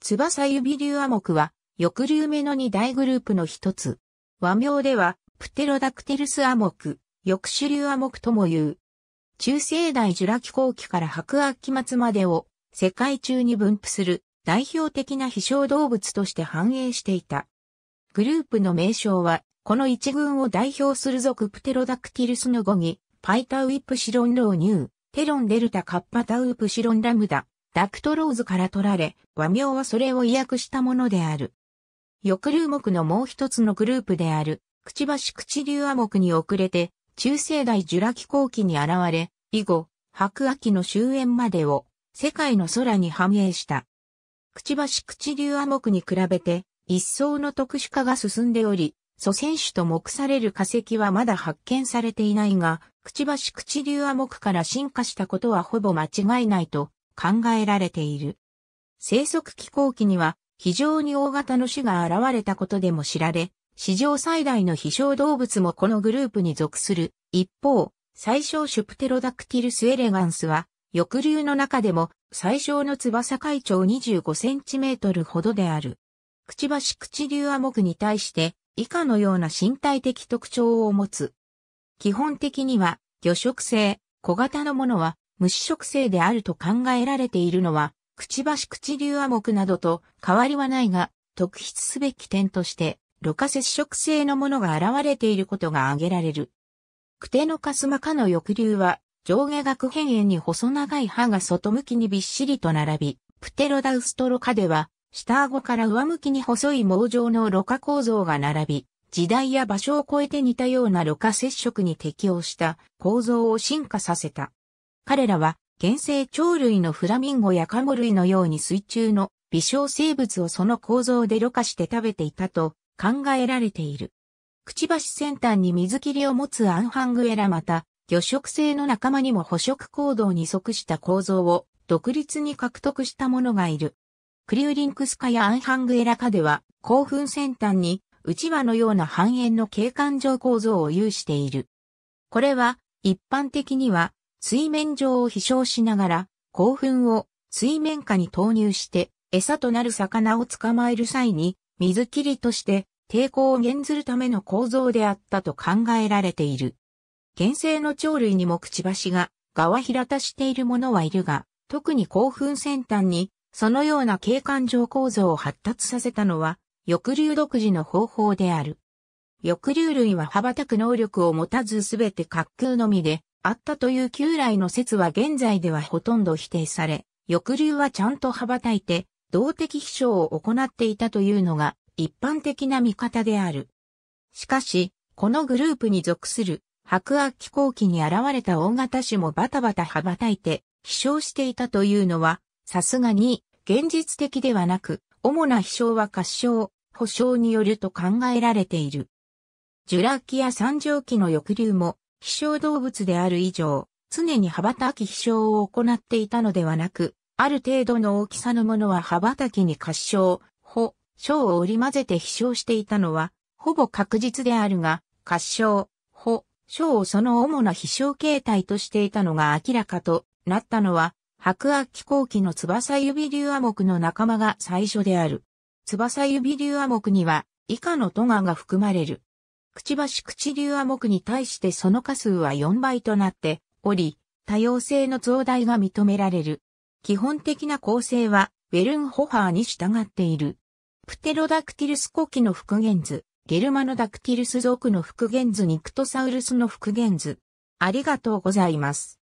翼指竜亜目は、翼竜目の二大グループの一つ。和名では、プテロダクテルス亜目、翼種竜亜目とも言う。中世代ジュラ紀後期から白亜紀末までを世界中に分布する代表的な飛翔動物として繁栄していた。グループの名称は、この一群を代表する属プテロダクティルスの語に、パイタウイプシロンローニュー、テロンデルタカッパタウープシロンラムダ、ラクトローズから取られ、和名はそれを意訳したものである。翼流木のもう一つのグループである、くちばし口流亜木に遅れて、中世代ジュラ紀後期に現れ、以後、白亜紀の終焉までを、世界の空に反映した。くちばし口流亜木に比べて、一層の特殊化が進んでおり、祖先種と目される化石はまだ発見されていないが、くちばし口流亜木から進化したことはほぼ間違いないと考えられている。生息気候期には非常に大型の種が現れたことでも知られ、史上最大の飛翔動物もこのグループに属する。一方、最小シュプテロダクティルスエレガンスは、翼竜の中でも最小の翼海長25センチメートルほどである。くちばし口竜アモクに対して以下のような身体的特徴を持つ。基本的には魚食性、小型のものは虫食性であると考えられているのは、くちばし口流亜木などと変わりはないが、特筆すべき点として、ろ過接触性のものが現れていることが挙げられる。クテノカスマ科の翼流は、上下顎辺縁に細長い歯が外向きにびっしりと並び、プテロダウストロ科では、下顎から上向きに細い網状の露過構造が並び、時代や場所を超えて似たようなろ過接触に適応した構造を進化させた。彼らは原生鳥類のフラミンゴやカモ類のように水中の微小生物をその構造でろ過して食べていたと考えられている。くちばし先端に水切りを持つアンハングエラまた、魚食性の仲間にも捕食行動に即した構造を独立に獲得したものがいる。クリューリンクス科やアンハングエラ科では、興奮先端に、うちわのような半円の景観上構造を有している。これは、一般的には、水面上を飛翔しながら、興奮を水面下に投入して、餌となる魚を捕まえる際に、水切りとして抵抗を減ずるための構造であったと考えられている。原生の鳥類にもくちばしが、側平たしているものはいるが、特に興奮先端に、そのような景観上構造を発達させたのは、抑留独自の方法である。抑留類は羽ばたく能力を持たずすべて滑空のみであったという旧来の説は現在ではほとんど否定され、翼竜はちゃんと羽ばたいて、動的飛翔を行っていたというのが一般的な見方である。しかし、このグループに属する白亜紀後期に現れた大型種もバタバタ羽ばたいて飛翔していたというのは、さすがに現実的ではなく、主な飛翔は滑翔、保証によると考えられている。ジュラッキア三畳期の翼竜も飛翔動物である以上、常に羽ばたき飛翔を行っていたのではなく、ある程度の大きさのものは羽ばたきに滑翔、歩、翔を織り交ぜて飛翔していたのは、ほぼ確実であるが、滑翔、歩、翔をその主な飛翔形態としていたのが明らかとなったのは、白亜飛行機の翼指竜亜目の仲間が最初である。翼指竜亜目には、以下のトガが含まれる。くちばし口流亜目に対してその数は4倍となっており、多様性の増大が認められる。基本的な構成は、ウェルンホファーに従っている。プテロダクティルス古希の復元図、ゲルマノダクティルス族の復元図ニクトサウルスの復元図。ありがとうございます。